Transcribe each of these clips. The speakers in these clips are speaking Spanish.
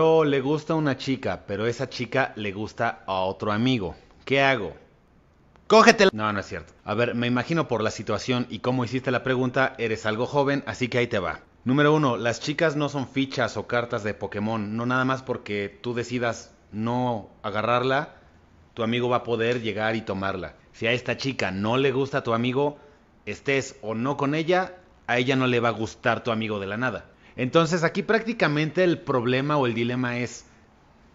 Yo le gusta una chica, pero esa chica le gusta a otro amigo. ¿Qué hago? Cógetela. No, no es cierto. A ver, me imagino por la situación y cómo hiciste la pregunta, eres algo joven, así que ahí te va. Número uno, las chicas no son fichas o cartas de Pokémon, no nada más porque tú decidas no agarrarla, tu amigo va a poder llegar y tomarla. Si a esta chica no le gusta a tu amigo, estés o no con ella, a ella no le va a gustar tu amigo de la nada. Entonces aquí prácticamente el problema o el dilema es,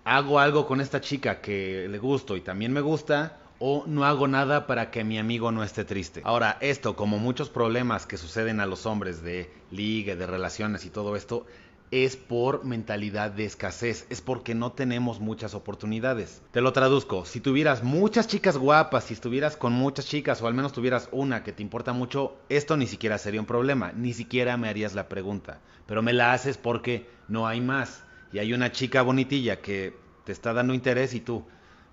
¿hago algo con esta chica que le gusto y también me gusta? o no hago nada para que mi amigo no esté triste. Ahora, esto, como muchos problemas que suceden a los hombres de ligue, de relaciones y todo esto, es por mentalidad de escasez, es porque no tenemos muchas oportunidades. Te lo traduzco, si tuvieras muchas chicas guapas, si estuvieras con muchas chicas o al menos tuvieras una que te importa mucho, esto ni siquiera sería un problema, ni siquiera me harías la pregunta, pero me la haces porque no hay más y hay una chica bonitilla que te está dando interés y tú,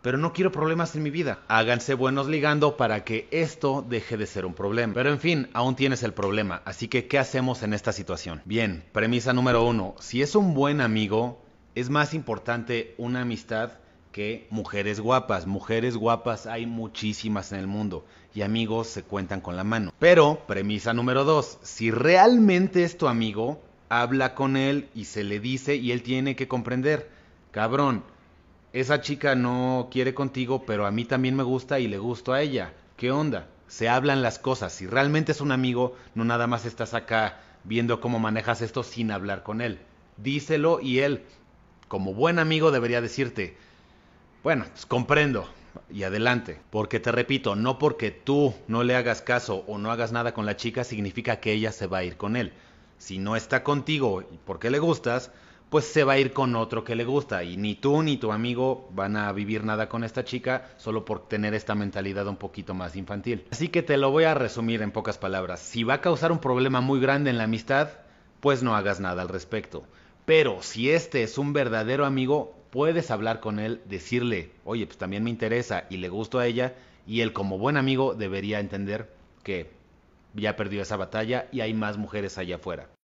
pero no quiero problemas en mi vida. Háganse buenos ligando para que esto deje de ser un problema. Pero en fin, aún tienes el problema, así que ¿qué hacemos en esta situación? Bien, premisa número uno, si es un buen amigo, es más importante una amistad que mujeres guapas. Mujeres guapas hay muchísimas en el mundo y amigos se cuentan con la mano. Pero, premisa número dos, si realmente es tu amigo, habla con él y se le dice y él tiene que comprender. Cabrón, esa chica no quiere contigo, pero a mí también me gusta y le gusto a ella. ¿Qué onda? Se hablan las cosas. Si realmente es un amigo, no nada más estás acá viendo cómo manejas esto sin hablar con él. Díselo y él, como buen amigo, debería decirte, bueno, pues comprendo y adelante. Porque te repito, no porque tú no le hagas caso o no hagas nada con la chica significa que ella se va a ir con él. Si no está contigo porque le gustas, pues se va a ir con otro que le gusta. Y ni tú ni tu amigo van a vivir nada con esta chica solo por tener esta mentalidad un poquito más infantil. Así que te lo voy a resumir en pocas palabras. Si va a causar un problema muy grande en la amistad, pues no hagas nada al respecto. Pero si este es un verdadero amigo, puedes hablar con él, decirle, oye, pues también me interesa y le gusto a ella, y él como buen amigo debería entender que ya perdió esa batalla y hay más mujeres allá afuera.